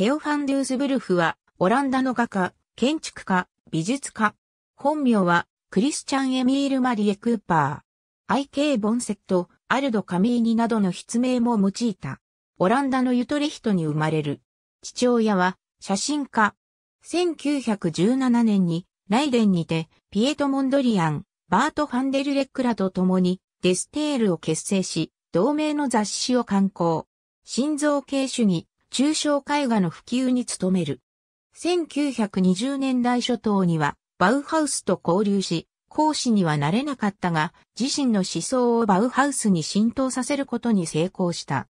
テオファン・ドゥースブルフは、オランダの画家、建築家、美術家。本名は、クリスチャン・エミール・マリエ・クーパー。I.K. ボンセット、アルド・カミーニなどの筆名も用いた。オランダのユトレヒトに生まれる。父親は、写真家。1917年に、ライデンにて、ピエト・モンドリアン、バート・ファンデルレックらと共に、デステールを結成し、同名の雑誌を刊行。心臓系主義、抽象絵画の普及に努める。1920年代初頭には、バウハウスと交流し、講師にはなれなかったが、自身の思想をバウハウスに浸透させることに成功した。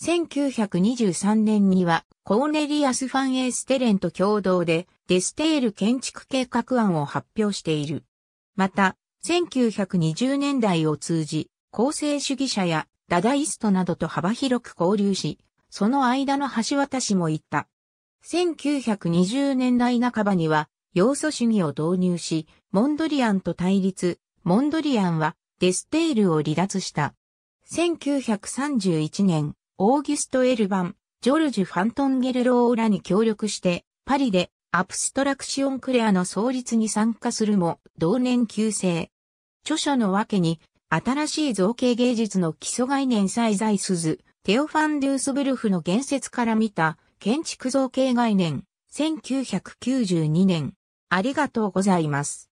1923年には、コーネリアス・ファン・エーステレンと共同で、デステール建築計画案を発表している。また、1920年代を通じ、構成主義者やダダイストなどと幅広く交流し、その間の橋渡しも行った。1920年代半ばには、要素主義を導入し、モンドリアンと対立、モンドリアンはデステールを離脱した。1931年、オーギュスト・エルバン、ジョルジュ・ファントンゲルローらに協力して、パリでアプストラクシオン・クレアの創立に参加するも、同年旧成。著書のわけに、新しい造形芸術の基礎概念さえ在すず、テオファン・デュースブルフの言説から見た建築造形概念1992年。ありがとうございます。